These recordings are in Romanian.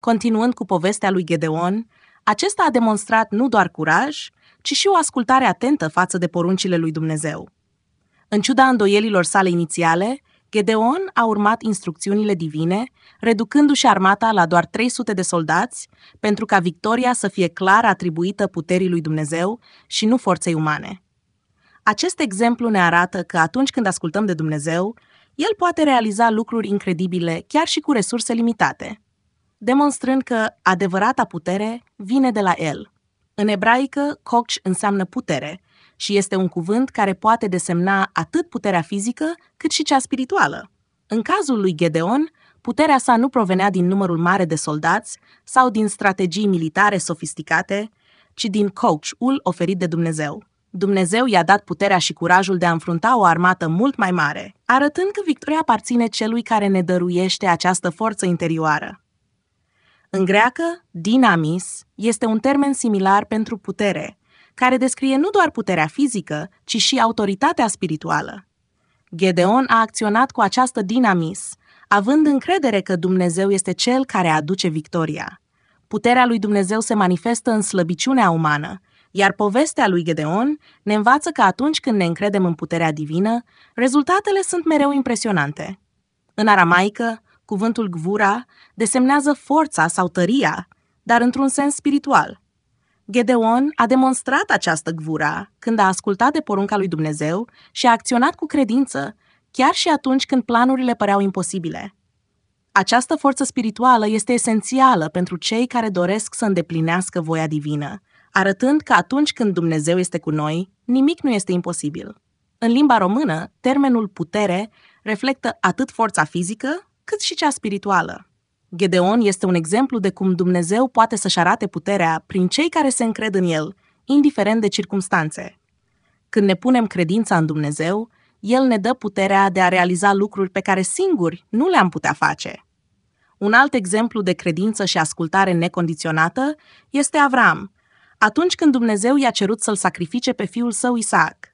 Continuând cu povestea lui Gedeon, acesta a demonstrat nu doar curaj, ci și o ascultare atentă față de poruncile lui Dumnezeu. În ciuda îndoielilor sale inițiale, Gedeon a urmat instrucțiunile divine, reducându-și armata la doar 300 de soldați, pentru ca victoria să fie clar atribuită puterii lui Dumnezeu și nu forței umane. Acest exemplu ne arată că atunci când ascultăm de Dumnezeu, el poate realiza lucruri incredibile chiar și cu resurse limitate demonstrând că adevărata putere vine de la el. În ebraică, koksh înseamnă putere și este un cuvânt care poate desemna atât puterea fizică cât și cea spirituală. În cazul lui Gedeon, puterea sa nu provenea din numărul mare de soldați sau din strategii militare sofisticate, ci din coachul oferit de Dumnezeu. Dumnezeu i-a dat puterea și curajul de a înfrunta o armată mult mai mare, arătând că victoria aparține celui care ne dăruiește această forță interioară. În greacă, dinamis este un termen similar pentru putere, care descrie nu doar puterea fizică, ci și autoritatea spirituală. Gedeon a acționat cu această dinamis, având încredere că Dumnezeu este cel care aduce victoria. Puterea lui Dumnezeu se manifestă în slăbiciunea umană, iar povestea lui Gedeon ne învață că atunci când ne încredem în puterea divină, rezultatele sunt mereu impresionante. În aramaică, cuvântul gvura desemnează forța sau tăria, dar într-un sens spiritual. Gedeon a demonstrat această gvura când a ascultat de porunca lui Dumnezeu și a acționat cu credință, chiar și atunci când planurile păreau imposibile. Această forță spirituală este esențială pentru cei care doresc să îndeplinească voia divină, arătând că atunci când Dumnezeu este cu noi, nimic nu este imposibil. În limba română, termenul putere reflectă atât forța fizică, cât și cea spirituală. Gedeon este un exemplu de cum Dumnezeu poate să-și arate puterea prin cei care se încred în el, indiferent de circumstanțe. Când ne punem credința în Dumnezeu, el ne dă puterea de a realiza lucruri pe care singuri nu le-am putea face. Un alt exemplu de credință și ascultare necondiționată este Avram, atunci când Dumnezeu i-a cerut să-l sacrifice pe fiul său Isaac.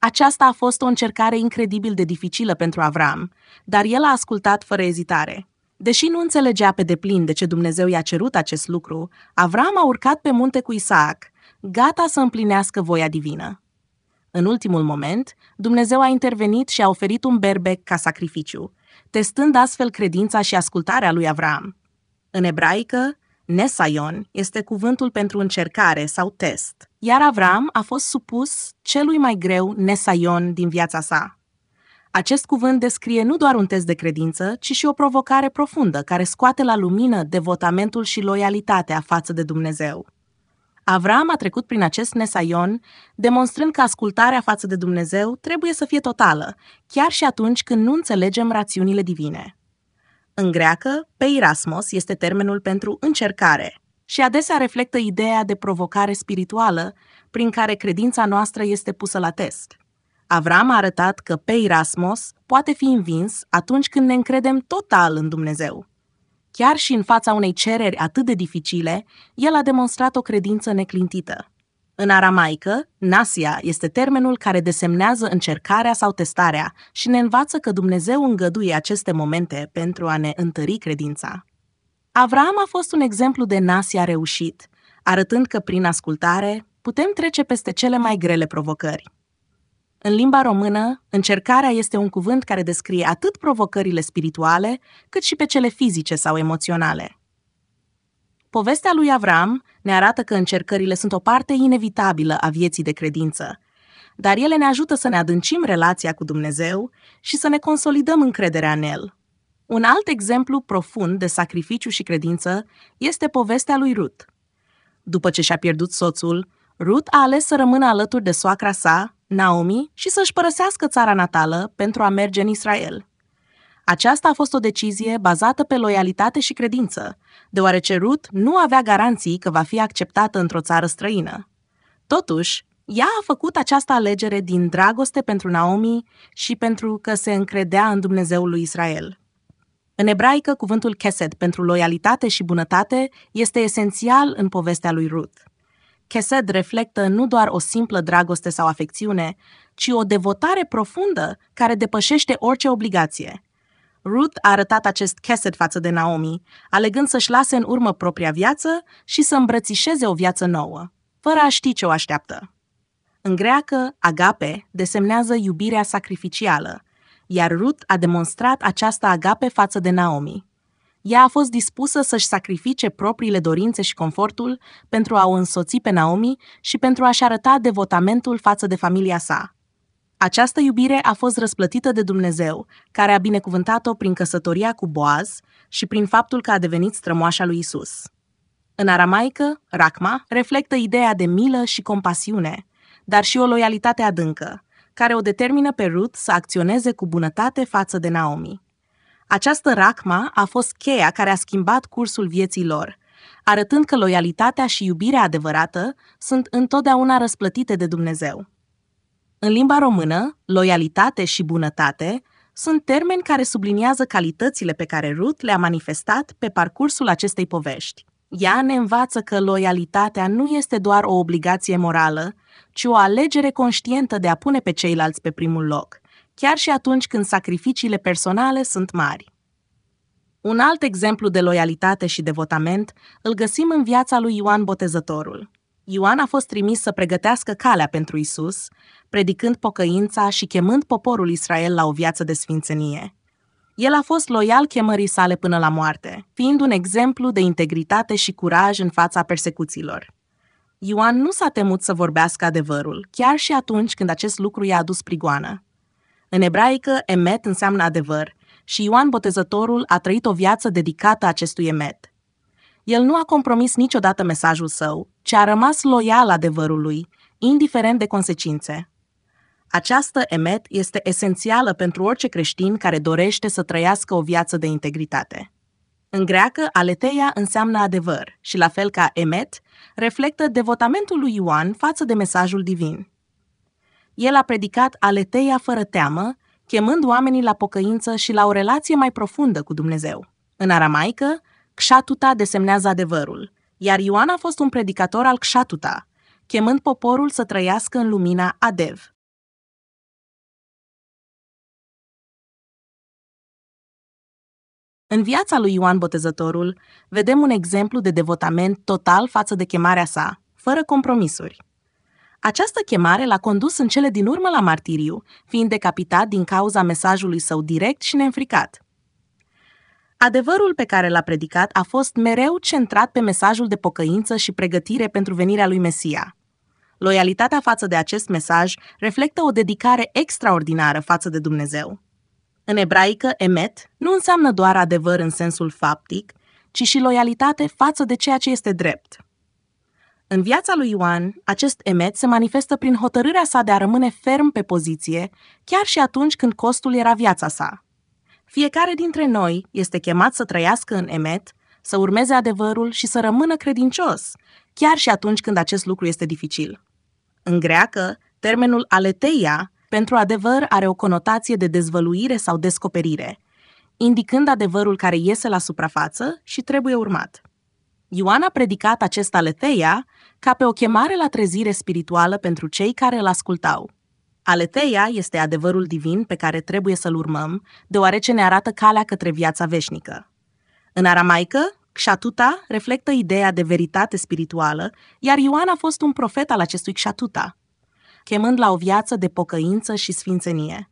Aceasta a fost o încercare incredibil de dificilă pentru Avram, dar el a ascultat fără ezitare. Deși nu înțelegea pe deplin de ce Dumnezeu i-a cerut acest lucru, Avram a urcat pe munte cu Isaac, gata să împlinească voia divină. În ultimul moment, Dumnezeu a intervenit și a oferit un berbec ca sacrificiu, testând astfel credința și ascultarea lui Avram. În ebraică, Nesaion este cuvântul pentru încercare sau test, iar Avram a fost supus celui mai greu Nesaion din viața sa. Acest cuvânt descrie nu doar un test de credință, ci și o provocare profundă care scoate la lumină devotamentul și loialitatea față de Dumnezeu. Avram a trecut prin acest nesaion, demonstrând că ascultarea față de Dumnezeu trebuie să fie totală, chiar și atunci când nu înțelegem rațiunile divine. În greacă, peirasmos este termenul pentru încercare și adesea reflectă ideea de provocare spirituală prin care credința noastră este pusă la test. Avram a arătat că peirasmos poate fi învins atunci când ne încredem total în Dumnezeu. Chiar și în fața unei cereri atât de dificile, el a demonstrat o credință neclintită. În aramaică, nasia este termenul care desemnează încercarea sau testarea și ne învață că Dumnezeu îngăduie aceste momente pentru a ne întări credința. Avram a fost un exemplu de nasia reușit, arătând că prin ascultare putem trece peste cele mai grele provocări. În limba română, încercarea este un cuvânt care descrie atât provocările spirituale, cât și pe cele fizice sau emoționale. Povestea lui Avram ne arată că încercările sunt o parte inevitabilă a vieții de credință, dar ele ne ajută să ne adâncim relația cu Dumnezeu și să ne consolidăm încrederea în El. Un alt exemplu profund de sacrificiu și credință este povestea lui Ruth. După ce și-a pierdut soțul, Ruth a ales să rămână alături de soacra sa, Naomi, și să-și părăsească țara natală pentru a merge în Israel. Aceasta a fost o decizie bazată pe loialitate și credință, deoarece Ruth nu avea garanții că va fi acceptată într-o țară străină. Totuși, ea a făcut această alegere din dragoste pentru Naomi și pentru că se încredea în Dumnezeul lui Israel. În ebraică, cuvântul kesed pentru loialitate și bunătate este esențial în povestea lui Ruth. Kesed reflectă nu doar o simplă dragoste sau afecțiune, ci o devotare profundă care depășește orice obligație – Ruth a arătat acest chesed față de Naomi, alegând să-și lase în urmă propria viață și să îmbrățișeze o viață nouă, fără a ști ce o așteaptă. În greacă, agape desemnează iubirea sacrificială, iar Ruth a demonstrat această agape față de Naomi. Ea a fost dispusă să-și sacrifice propriile dorințe și confortul pentru a o însoți pe Naomi și pentru a-și arăta devotamentul față de familia sa – această iubire a fost răsplătită de Dumnezeu, care a binecuvântat-o prin căsătoria cu Boaz și prin faptul că a devenit strămoașa lui Isus. În aramaică, racma reflectă ideea de milă și compasiune, dar și o loialitate adâncă, care o determină pe Ruth să acționeze cu bunătate față de Naomi. Această racma a fost cheia care a schimbat cursul vieții lor, arătând că loialitatea și iubirea adevărată sunt întotdeauna răsplătite de Dumnezeu. În limba română, loialitate și bunătate sunt termeni care subliniază calitățile pe care Ruth le-a manifestat pe parcursul acestei povești. Ea ne învață că loialitatea nu este doar o obligație morală, ci o alegere conștientă de a pune pe ceilalți pe primul loc, chiar și atunci când sacrificiile personale sunt mari. Un alt exemplu de loialitate și devotament îl găsim în viața lui Ioan Botezătorul. Ioan a fost trimis să pregătească calea pentru Isus, predicând pocăința și chemând poporul Israel la o viață de sfințenie. El a fost loial chemării sale până la moarte, fiind un exemplu de integritate și curaj în fața persecuțiilor. Ioan nu s-a temut să vorbească adevărul, chiar și atunci când acest lucru i-a adus prigoană. În ebraică, emet înseamnă adevăr și Ioan Botezătorul a trăit o viață dedicată acestui emet. El nu a compromis niciodată mesajul său, ci a rămas loial adevărului, indiferent de consecințe. Această emet este esențială pentru orice creștin care dorește să trăiască o viață de integritate. În greacă, aleteia înseamnă adevăr și, la fel ca emet, reflectă devotamentul lui Ioan față de mesajul divin. El a predicat aleteia fără teamă, chemând oamenii la pocăință și la o relație mai profundă cu Dumnezeu. În aramaică, Kshatuta desemnează adevărul, iar Ioan a fost un predicator al Kshatuta, chemând poporul să trăiască în lumina Adev. În viața lui Ioan Botezătorul vedem un exemplu de devotament total față de chemarea sa, fără compromisuri. Această chemare l-a condus în cele din urmă la martiriu, fiind decapitat din cauza mesajului său direct și neînfricat – Adevărul pe care l-a predicat a fost mereu centrat pe mesajul de pocăință și pregătire pentru venirea lui Mesia. Loialitatea față de acest mesaj reflectă o dedicare extraordinară față de Dumnezeu. În ebraică, emet nu înseamnă doar adevăr în sensul faptic, ci și loialitate față de ceea ce este drept. În viața lui Ioan, acest emet se manifestă prin hotărârea sa de a rămâne ferm pe poziție, chiar și atunci când costul era viața sa. Fiecare dintre noi este chemat să trăiască în emet, să urmeze adevărul și să rămână credincios, chiar și atunci când acest lucru este dificil. În greacă, termenul aleteia pentru adevăr are o conotație de dezvăluire sau descoperire, indicând adevărul care iese la suprafață și trebuie urmat. Ioan a predicat acest aleteia ca pe o chemare la trezire spirituală pentru cei care îl ascultau – Aleteia este adevărul divin pe care trebuie să-l urmăm, deoarece ne arată calea către viața veșnică. În aramaică, Kshatuta reflectă ideea de veritate spirituală, iar Ioan a fost un profet al acestui Kshatuta, chemând la o viață de pocăință și sfințenie.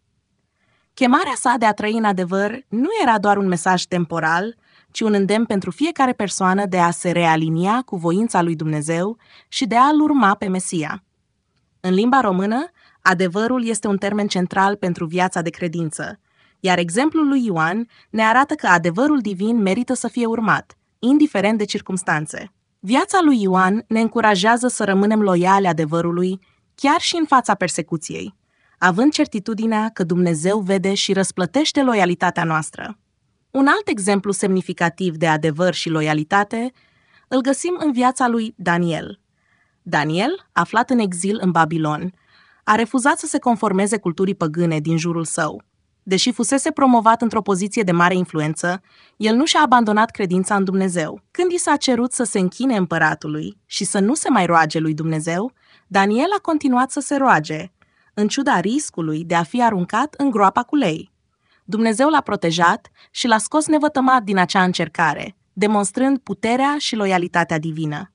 Chemarea sa de a trăi în adevăr nu era doar un mesaj temporal, ci un îndemn pentru fiecare persoană de a se realinia cu voința lui Dumnezeu și de a-L urma pe Mesia. În limba română, Adevărul este un termen central pentru viața de credință, iar exemplul lui Ioan ne arată că adevărul divin merită să fie urmat, indiferent de circumstanțe. Viața lui Ioan ne încurajează să rămânem loiali adevărului, chiar și în fața persecuției, având certitudinea că Dumnezeu vede și răsplătește loialitatea noastră. Un alt exemplu semnificativ de adevăr și loialitate îl găsim în viața lui Daniel. Daniel, aflat în exil în Babilon, a refuzat să se conformeze culturii păgâne din jurul său. Deși fusese promovat într-o poziție de mare influență, el nu și-a abandonat credința în Dumnezeu. Când i s-a cerut să se închine împăratului și să nu se mai roage lui Dumnezeu, Daniel a continuat să se roage, în ciuda riscului de a fi aruncat în groapa cu lei. Dumnezeu l-a protejat și l-a scos nevătămat din acea încercare, demonstrând puterea și loialitatea divină.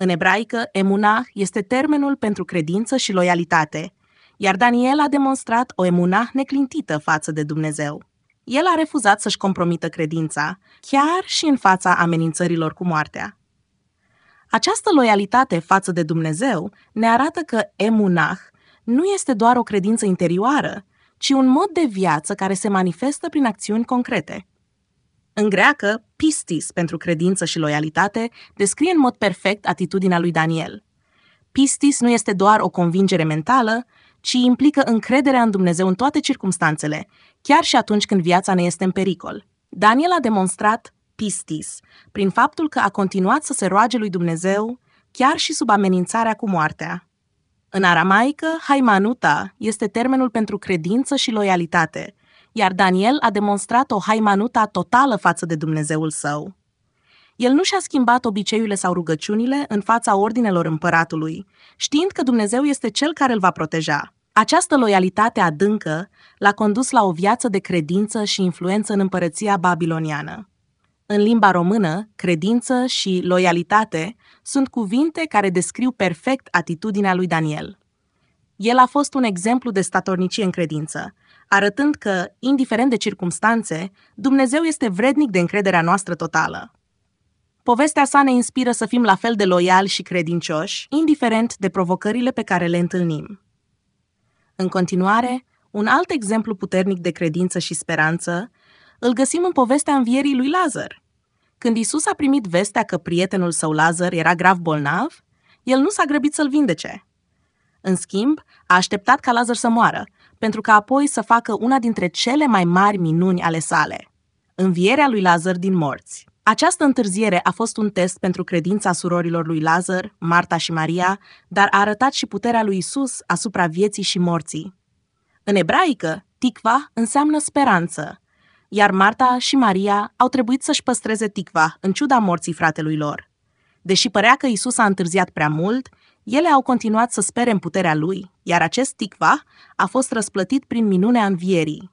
În ebraică, emunah este termenul pentru credință și loialitate, iar Daniel a demonstrat o emunah neclintită față de Dumnezeu. El a refuzat să-și compromită credința, chiar și în fața amenințărilor cu moartea. Această loialitate față de Dumnezeu ne arată că emunah nu este doar o credință interioară, ci un mod de viață care se manifestă prin acțiuni concrete. În greacă, pistis pentru credință și loialitate descrie în mod perfect atitudinea lui Daniel. Pistis nu este doar o convingere mentală, ci implică încrederea în Dumnezeu în toate circumstanțele, chiar și atunci când viața ne este în pericol. Daniel a demonstrat pistis prin faptul că a continuat să se roage lui Dumnezeu chiar și sub amenințarea cu moartea. În aramaică, haimanuta este termenul pentru credință și loialitate, iar Daniel a demonstrat o haimanuta totală față de Dumnezeul său. El nu și-a schimbat obiceiurile sau rugăciunile în fața ordinelor împăratului, știind că Dumnezeu este cel care îl va proteja. Această loialitate adâncă l-a condus la o viață de credință și influență în împărăția babiloniană. În limba română, credință și loialitate sunt cuvinte care descriu perfect atitudinea lui Daniel. El a fost un exemplu de statornicie în credință, arătând că, indiferent de circumstanțe, Dumnezeu este vrednic de încrederea noastră totală. Povestea sa ne inspiră să fim la fel de loiali și credincioși, indiferent de provocările pe care le întâlnim. În continuare, un alt exemplu puternic de credință și speranță îl găsim în povestea învierii lui Lazar. Când Isus a primit vestea că prietenul său Lazar era grav bolnav, el nu s-a grăbit să-l vindece. În schimb, a așteptat ca Lazar să moară, pentru că apoi să facă una dintre cele mai mari minuni ale sale, învierea lui Lazar din morți. Această întârziere a fost un test pentru credința surorilor lui Lazar, Marta și Maria, dar a arătat și puterea lui Isus asupra vieții și morții. În ebraică, tikva înseamnă speranță, iar Marta și Maria au trebuit să-și păstreze tikva în ciuda morții fratelui lor. Deși părea că Isus a întârziat prea mult, ele au continuat să spere în puterea lui, iar acest ticva a fost răsplătit prin minunea învierii.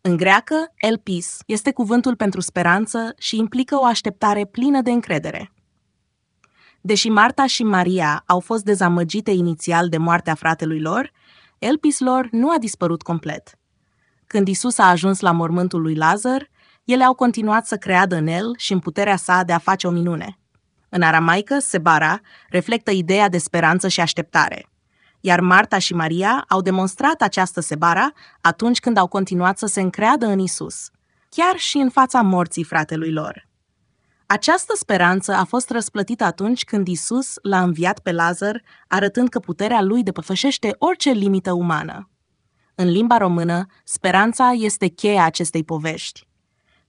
În greacă, elpis este cuvântul pentru speranță și implică o așteptare plină de încredere. Deși Marta și Maria au fost dezamăgite inițial de moartea fratelui lor, elpis lor nu a dispărut complet. Când Isus a ajuns la mormântul lui Lazar, ele au continuat să creadă în el și în puterea sa de a face o minune – în aramaică, sebara reflectă ideea de speranță și așteptare. Iar Marta și Maria au demonstrat această sebara atunci când au continuat să se încreadă în Isus, chiar și în fața morții fratelui lor. Această speranță a fost răsplătită atunci când Isus l-a înviat pe Lazar, arătând că puterea lui depășește orice limită umană. În limba română, speranța este cheia acestei povești.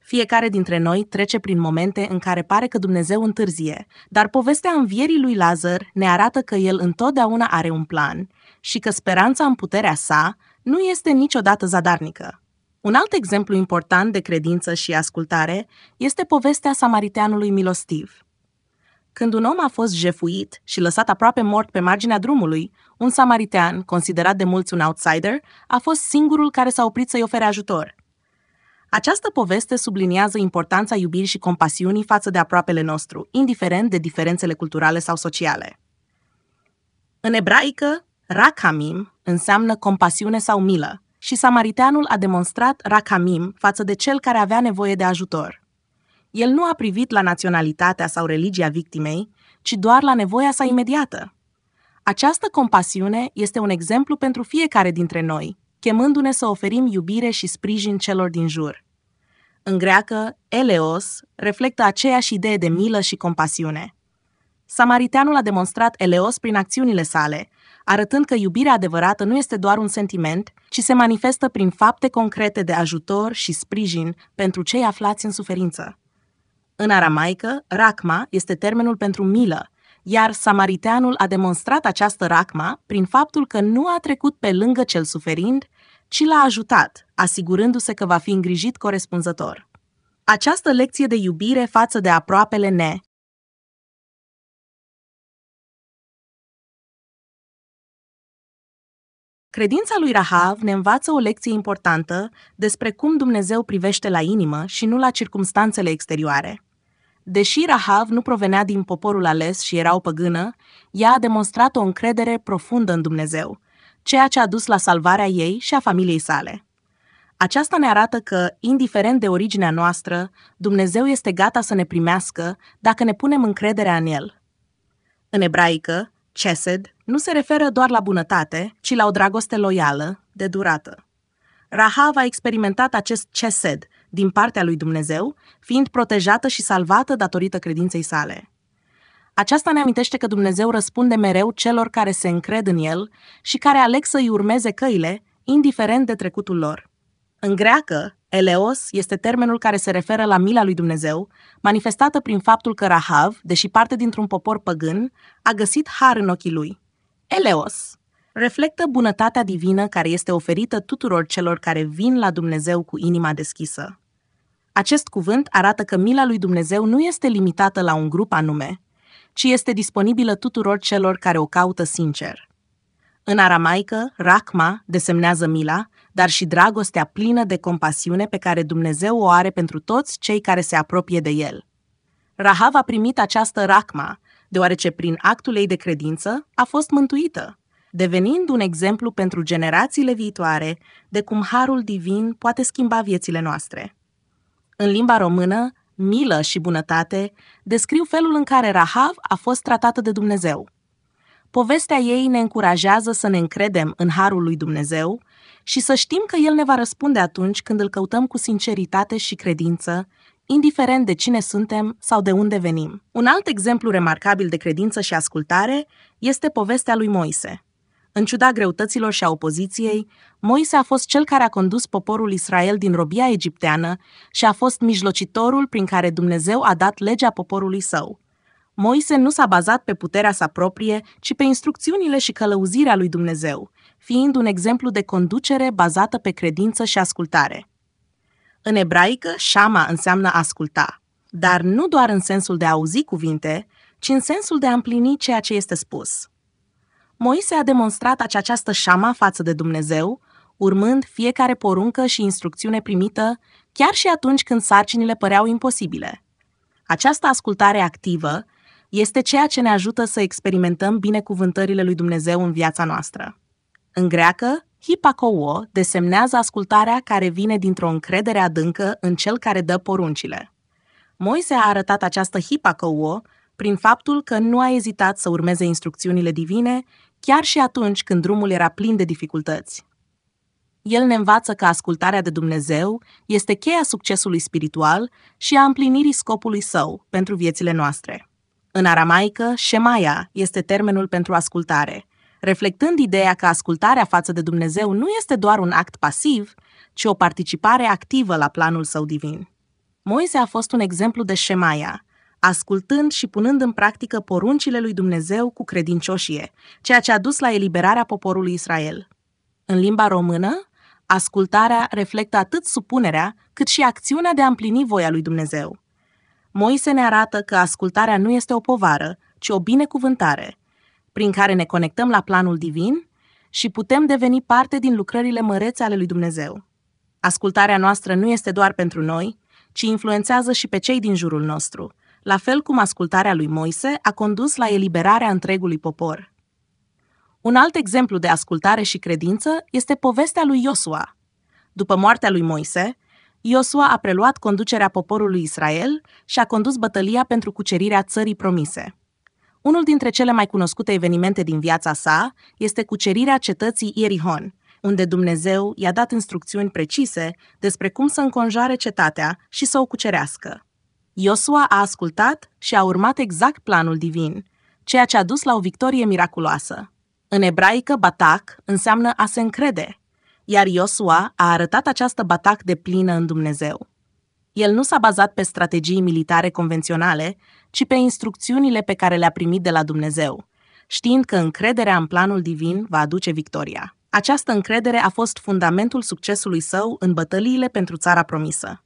Fiecare dintre noi trece prin momente în care pare că Dumnezeu întârzie, dar povestea învierii lui Lazar ne arată că el întotdeauna are un plan și că speranța în puterea sa nu este niciodată zadarnică. Un alt exemplu important de credință și ascultare este povestea samariteanului milostiv. Când un om a fost jefuit și lăsat aproape mort pe marginea drumului, un samaritean, considerat de mulți un outsider, a fost singurul care s-a oprit să-i ofere ajutor – această poveste subliniază importanța iubirii și compasiunii față de aproapele nostru, indiferent de diferențele culturale sau sociale. În ebraică, rakamim înseamnă compasiune sau milă și samariteanul a demonstrat rakamim față de cel care avea nevoie de ajutor. El nu a privit la naționalitatea sau religia victimei, ci doar la nevoia sa imediată. Această compasiune este un exemplu pentru fiecare dintre noi, chemându-ne să oferim iubire și sprijin celor din jur. În greacă, eleos reflectă aceeași idee de milă și compasiune. Samariteanul a demonstrat eleos prin acțiunile sale, arătând că iubirea adevărată nu este doar un sentiment, ci se manifestă prin fapte concrete de ajutor și sprijin pentru cei aflați în suferință. În aramaică, racma este termenul pentru milă, iar samariteanul a demonstrat această racma prin faptul că nu a trecut pe lângă cel suferind, ci l-a ajutat, asigurându-se că va fi îngrijit corespunzător. Această lecție de iubire față de aproapele ne Credința lui Rahav ne învață o lecție importantă despre cum Dumnezeu privește la inimă și nu la circumstanțele exterioare. Deși Rahav nu provenea din poporul ales și era o păgână, ea a demonstrat o încredere profundă în Dumnezeu, ceea ce a dus la salvarea ei și a familiei sale. Aceasta ne arată că, indiferent de originea noastră, Dumnezeu este gata să ne primească dacă ne punem încrederea în El. În ebraică, chesed nu se referă doar la bunătate, ci la o dragoste loială, de durată. Rahav a experimentat acest chesed din partea lui Dumnezeu, fiind protejată și salvată datorită credinței sale. Aceasta ne amintește că Dumnezeu răspunde mereu celor care se încred în El și care aleg să-i urmeze căile, indiferent de trecutul lor. În greacă, eleos este termenul care se referă la mila lui Dumnezeu, manifestată prin faptul că Rahav, deși parte dintr-un popor păgân, a găsit har în ochii lui. Eleos reflectă bunătatea divină care este oferită tuturor celor care vin la Dumnezeu cu inima deschisă. Acest cuvânt arată că mila lui Dumnezeu nu este limitată la un grup anume, ci este disponibilă tuturor celor care o caută sincer. În aramaică, rachma desemnează mila, dar și dragostea plină de compasiune pe care Dumnezeu o are pentru toți cei care se apropie de el. Rahav a primit această rachma, deoarece prin actul ei de credință a fost mântuită, devenind un exemplu pentru generațiile viitoare de cum harul divin poate schimba viețile noastre. În limba română, milă și bunătate descriu felul în care Rahav a fost tratată de Dumnezeu. Povestea ei ne încurajează să ne încredem în harul lui Dumnezeu și să știm că El ne va răspunde atunci când îl căutăm cu sinceritate și credință, indiferent de cine suntem sau de unde venim. Un alt exemplu remarcabil de credință și ascultare este povestea lui Moise. În ciuda greutăților și a opoziției, Moise a fost cel care a condus poporul Israel din robia egipteană și a fost mijlocitorul prin care Dumnezeu a dat legea poporului său. Moise nu s-a bazat pe puterea sa proprie, ci pe instrucțiunile și călăuzirea lui Dumnezeu, fiind un exemplu de conducere bazată pe credință și ascultare. În ebraică, shama înseamnă asculta, dar nu doar în sensul de a auzi cuvinte, ci în sensul de a împlini ceea ce este spus – Moise a demonstrat această șama față de Dumnezeu, urmând fiecare poruncă și instrucțiune primită, chiar și atunci când sarcinile păreau imposibile. Această ascultare activă este ceea ce ne ajută să experimentăm binecuvântările lui Dumnezeu în viața noastră. În greacă, hipakouo desemnează ascultarea care vine dintr-o încredere adâncă în cel care dă poruncile. Moise a arătat această hipakouo prin faptul că nu a ezitat să urmeze instrucțiunile divine, chiar și atunci când drumul era plin de dificultăți. El ne învață că ascultarea de Dumnezeu este cheia succesului spiritual și a împlinirii scopului său pentru viețile noastre. În aramaică, șemaia este termenul pentru ascultare, reflectând ideea că ascultarea față de Dumnezeu nu este doar un act pasiv, ci o participare activă la planul său divin. Moise a fost un exemplu de șemaia, ascultând și punând în practică poruncile lui Dumnezeu cu credincioșie, ceea ce a dus la eliberarea poporului Israel. În limba română, ascultarea reflectă atât supunerea, cât și acțiunea de a împlini voia lui Dumnezeu. Moise ne arată că ascultarea nu este o povară, ci o binecuvântare, prin care ne conectăm la planul divin și putem deveni parte din lucrările mărețe ale lui Dumnezeu. Ascultarea noastră nu este doar pentru noi, ci influențează și pe cei din jurul nostru – la fel cum ascultarea lui Moise a condus la eliberarea întregului popor. Un alt exemplu de ascultare și credință este povestea lui Iosua. După moartea lui Moise, Iosua a preluat conducerea poporului Israel și a condus bătălia pentru cucerirea țării promise. Unul dintre cele mai cunoscute evenimente din viața sa este cucerirea cetății Ierihon, unde Dumnezeu i-a dat instrucțiuni precise despre cum să înconjoare cetatea și să o cucerească. Iosua a ascultat și a urmat exact planul divin, ceea ce a dus la o victorie miraculoasă. În ebraică, batac înseamnă a se încrede, iar Iosua a arătat această batac de plină în Dumnezeu. El nu s-a bazat pe strategii militare convenționale, ci pe instrucțiunile pe care le-a primit de la Dumnezeu, știind că încrederea în planul divin va aduce victoria. Această încredere a fost fundamentul succesului său în bătăliile pentru țara promisă.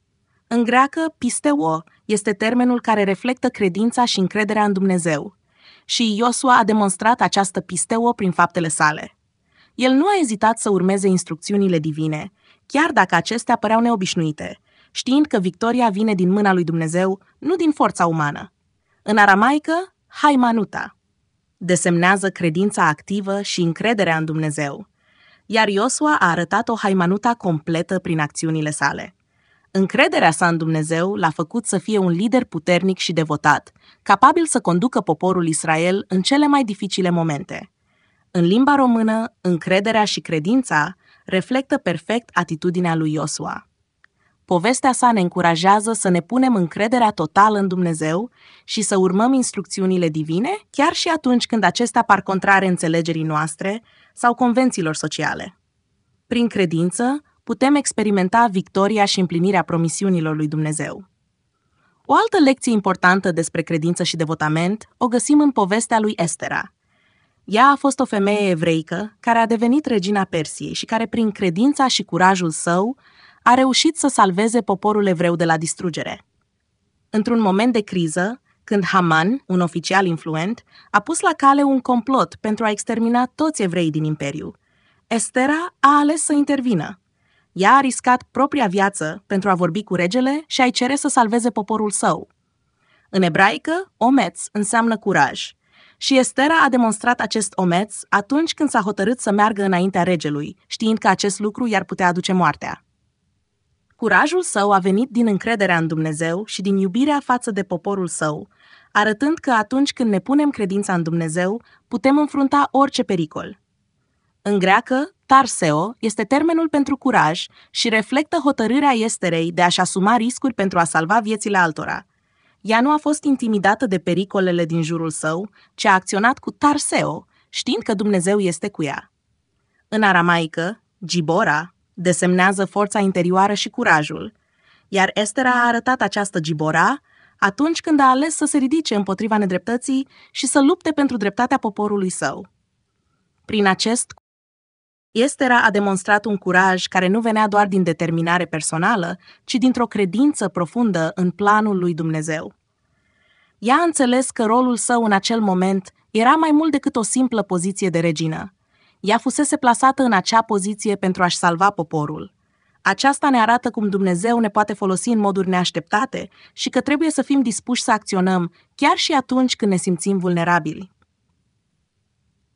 În greacă, pisteo este termenul care reflectă credința și încrederea în Dumnezeu. Și Iosua a demonstrat această pisteo prin faptele sale. El nu a ezitat să urmeze instrucțiunile divine, chiar dacă acestea păreau neobișnuite, știind că victoria vine din mâna lui Dumnezeu, nu din forța umană. În aramaică, haimanuta desemnează credința activă și încrederea în Dumnezeu, iar Iosua a arătat o haimanuta completă prin acțiunile sale. Încrederea sa în Dumnezeu l-a făcut să fie un lider puternic și devotat, capabil să conducă poporul Israel în cele mai dificile momente. În limba română, încrederea și credința reflectă perfect atitudinea lui Iosua. Povestea sa ne încurajează să ne punem încrederea totală în Dumnezeu și să urmăm instrucțiunile divine, chiar și atunci când acestea par contrare înțelegerii noastre sau convențiilor sociale. Prin credință, putem experimenta victoria și împlinirea promisiunilor lui Dumnezeu. O altă lecție importantă despre credință și devotament o găsim în povestea lui Estera. Ea a fost o femeie evreică care a devenit regina Persiei și care, prin credința și curajul său, a reușit să salveze poporul evreu de la distrugere. Într-un moment de criză, când Haman, un oficial influent, a pus la cale un complot pentru a extermina toți evreii din imperiu, Estera a ales să intervină ea a riscat propria viață pentru a vorbi cu regele și a-i cere să salveze poporul său. În ebraică, omeț înseamnă curaj și Estera a demonstrat acest omeț atunci când s-a hotărât să meargă înaintea regelui, știind că acest lucru i-ar putea aduce moartea. Curajul său a venit din încrederea în Dumnezeu și din iubirea față de poporul său, arătând că atunci când ne punem credința în Dumnezeu, putem înfrunta orice pericol, în greacă, tarseo este termenul pentru curaj și reflectă hotărârea esterei de a-și asuma riscuri pentru a salva viețile altora. Ea nu a fost intimidată de pericolele din jurul său, ci a acționat cu tarseo, știind că Dumnezeu este cu ea. În aramaică, gibora desemnează forța interioară și curajul, iar Estera a arătat această gibora atunci când a ales să se ridice împotriva nedreptății și să lupte pentru dreptatea poporului său. Prin acest Estera a demonstrat un curaj care nu venea doar din determinare personală, ci dintr-o credință profundă în planul lui Dumnezeu. Ea a înțeles că rolul său în acel moment era mai mult decât o simplă poziție de regină. Ea fusese plasată în acea poziție pentru a-și salva poporul. Aceasta ne arată cum Dumnezeu ne poate folosi în moduri neașteptate și că trebuie să fim dispuși să acționăm chiar și atunci când ne simțim vulnerabili.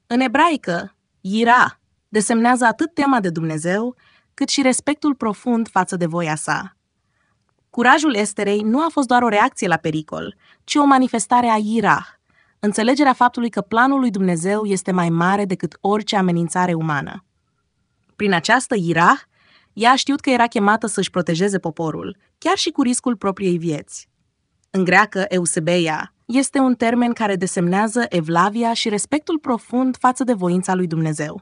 În ebraică, ira desemnează atât tema de Dumnezeu, cât și respectul profund față de voia sa. Curajul Esterei nu a fost doar o reacție la pericol, ci o manifestare a ira, înțelegerea faptului că planul lui Dumnezeu este mai mare decât orice amenințare umană. Prin această ira, ea a știut că era chemată să-și protejeze poporul, chiar și cu riscul propriei vieți. În greacă, eusebeia este un termen care desemnează evlavia și respectul profund față de voința lui Dumnezeu.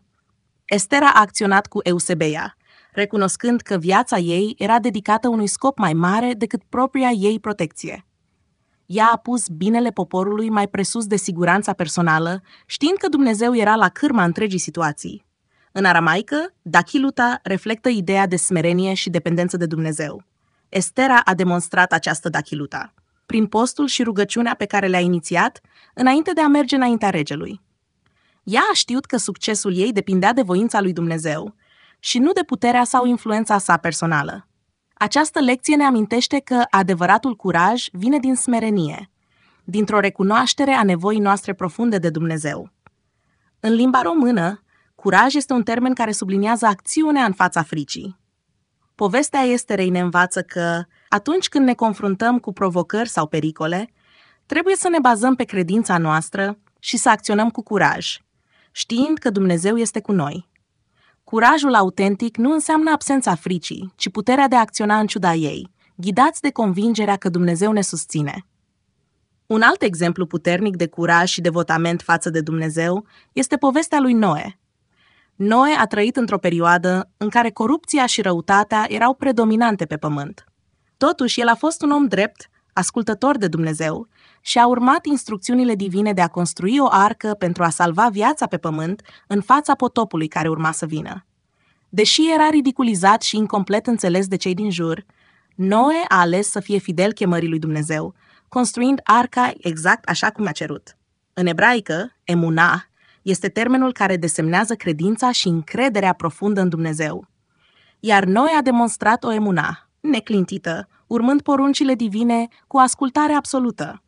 Ester a acționat cu Eusebeia, recunoscând că viața ei era dedicată unui scop mai mare decât propria ei protecție. Ea a pus binele poporului mai presus de siguranța personală, știind că Dumnezeu era la cârma întregii situații. În aramaică, dachiluta reflectă ideea de smerenie și dependență de Dumnezeu. Estera a demonstrat această dachiluta, prin postul și rugăciunea pe care le-a inițiat, înainte de a merge înaintea regelui. Ea a știut că succesul ei depindea de voința lui Dumnezeu și nu de puterea sau influența sa personală. Această lecție ne amintește că adevăratul curaj vine din smerenie, dintr-o recunoaștere a nevoii noastre profunde de Dumnezeu. În limba română, curaj este un termen care subliniază acțiunea în fața fricii. Povestea Esterei ne învață că, atunci când ne confruntăm cu provocări sau pericole, trebuie să ne bazăm pe credința noastră și să acționăm cu curaj, știind că Dumnezeu este cu noi. Curajul autentic nu înseamnă absența fricii, ci puterea de a acționa în ciuda ei, ghidați de convingerea că Dumnezeu ne susține. Un alt exemplu puternic de curaj și devotament față de Dumnezeu este povestea lui Noe. Noe a trăit într-o perioadă în care corupția și răutatea erau predominante pe pământ. Totuși, el a fost un om drept, ascultător de Dumnezeu și a urmat instrucțiunile divine de a construi o arcă pentru a salva viața pe pământ în fața potopului care urma să vină. Deși era ridiculizat și incomplet înțeles de cei din jur, Noe a ales să fie fidel chemării lui Dumnezeu, construind arca exact așa cum a cerut. În ebraică, emuna este termenul care desemnează credința și încrederea profundă în Dumnezeu. Iar Noe a demonstrat o emuna, neclintită, urmând poruncile divine cu ascultare absolută.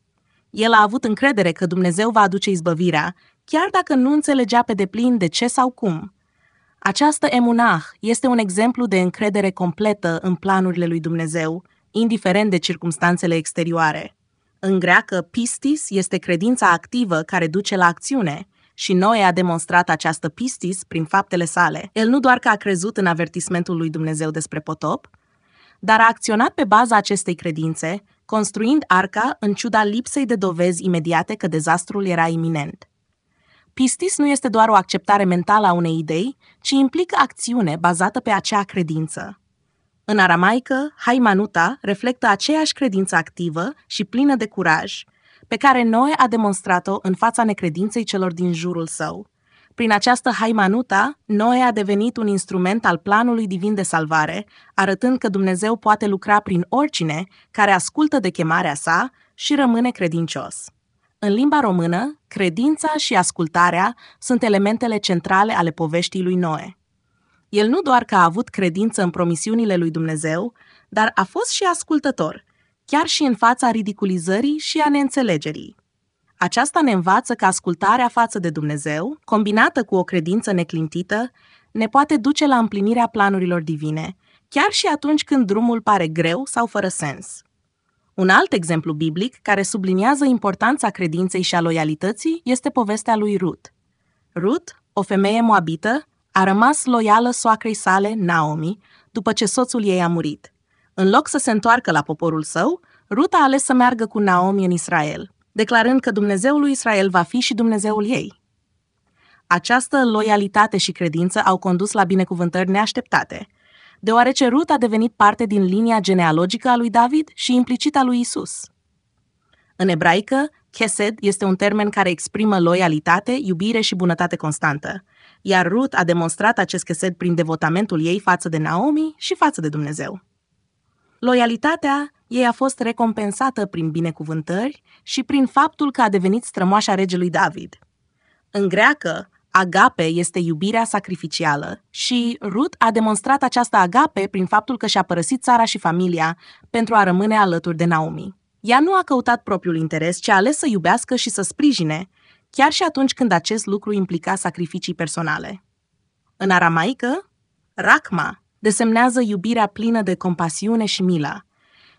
El a avut încredere că Dumnezeu va aduce izbăvirea, chiar dacă nu înțelegea pe deplin de ce sau cum. Această emunah este un exemplu de încredere completă în planurile lui Dumnezeu, indiferent de circumstanțele exterioare. În greacă, pistis este credința activă care duce la acțiune și Noe a demonstrat această pistis prin faptele sale. El nu doar că a crezut în avertismentul lui Dumnezeu despre potop, dar a acționat pe baza acestei credințe construind arca în ciuda lipsei de dovezi imediate că dezastrul era iminent. Pistis nu este doar o acceptare mentală a unei idei, ci implică acțiune bazată pe acea credință. În aramaică, haimanuta reflectă aceeași credință activă și plină de curaj, pe care Noe a demonstrat-o în fața necredinței celor din jurul său. Prin această haimanuta, Noe a devenit un instrument al planului divin de salvare, arătând că Dumnezeu poate lucra prin oricine care ascultă de chemarea sa și rămâne credincios. În limba română, credința și ascultarea sunt elementele centrale ale poveștii lui Noe. El nu doar că a avut credință în promisiunile lui Dumnezeu, dar a fost și ascultător, chiar și în fața ridiculizării și a neînțelegerii. Aceasta ne învață că ascultarea față de Dumnezeu, combinată cu o credință neclintită, ne poate duce la împlinirea planurilor divine, chiar și atunci când drumul pare greu sau fără sens. Un alt exemplu biblic care subliniază importanța credinței și a loialității este povestea lui Rut. Rut, o femeie moabită, a rămas loială soacrei sale, Naomi, după ce soțul ei a murit. În loc să se întoarcă la poporul său, Rut a ales să meargă cu Naomi în Israel declarând că Dumnezeul lui Israel va fi și Dumnezeul ei. Această loialitate și credință au condus la binecuvântări neașteptate, deoarece Rut a devenit parte din linia genealogică a lui David și implicit a lui Isus. În ebraică, Chesed este un termen care exprimă loialitate, iubire și bunătate constantă, iar Ruth a demonstrat acest chesed prin devotamentul ei față de Naomi și față de Dumnezeu. Loialitatea ei a fost recompensată prin binecuvântări și prin faptul că a devenit strămoașa regelui David. În greacă, agape este iubirea sacrificială și Ruth a demonstrat această agape prin faptul că și-a părăsit țara și familia pentru a rămâne alături de Naomi. Ea nu a căutat propriul interes, ci a ales să iubească și să sprijine, chiar și atunci când acest lucru implica sacrificii personale. În aramaică, racma desemnează iubirea plină de compasiune și milă.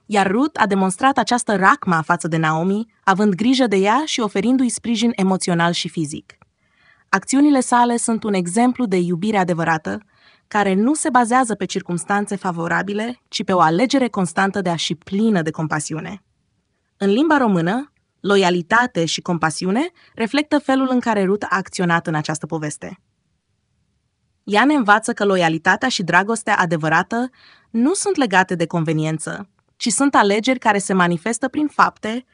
Iar Ruth a demonstrat această racma față de Naomi, având grijă de ea și oferindu-i sprijin emoțional și fizic. Acțiunile sale sunt un exemplu de iubire adevărată, care nu se bazează pe circumstanțe favorabile, ci pe o alegere constantă de a și plină de compasiune. În limba română, loialitate și compasiune reflectă felul în care Ruth a acționat în această poveste. Ea ne învață că loialitatea și dragostea adevărată nu sunt legate de conveniență, ci sunt alegeri care se manifestă prin fapte,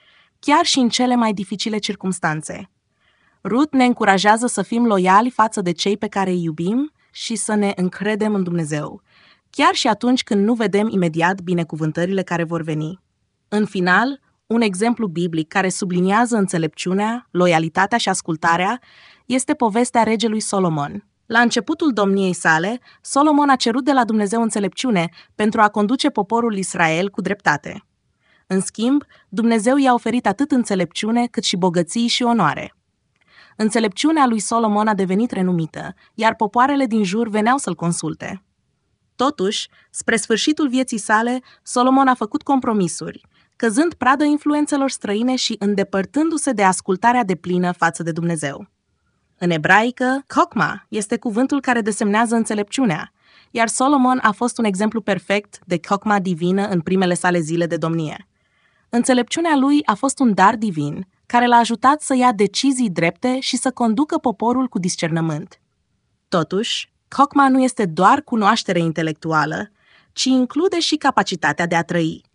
chiar și în cele mai dificile circumstanțe. Ruth ne încurajează să fim loiali față de cei pe care îi iubim și să ne încredem în Dumnezeu, chiar și atunci când nu vedem imediat binecuvântările care vor veni. În final, un exemplu biblic care subliniază înțelepciunea, loialitatea și ascultarea este povestea regelui Solomon, la începutul domniei sale, Solomon a cerut de la Dumnezeu înțelepciune pentru a conduce poporul Israel cu dreptate. În schimb, Dumnezeu i-a oferit atât înțelepciune cât și bogății și onoare. Înțelepciunea lui Solomon a devenit renumită, iar popoarele din jur veneau să-l consulte. Totuși, spre sfârșitul vieții sale, Solomon a făcut compromisuri, căzând pradă influențelor străine și îndepărtându-se de ascultarea deplină față de Dumnezeu. În ebraică, kokma este cuvântul care desemnează înțelepciunea, iar Solomon a fost un exemplu perfect de kokma divină în primele sale zile de domnie. Înțelepciunea lui a fost un dar divin care l-a ajutat să ia decizii drepte și să conducă poporul cu discernământ. Totuși, Kokma nu este doar cunoaștere intelectuală, ci include și capacitatea de a trăi.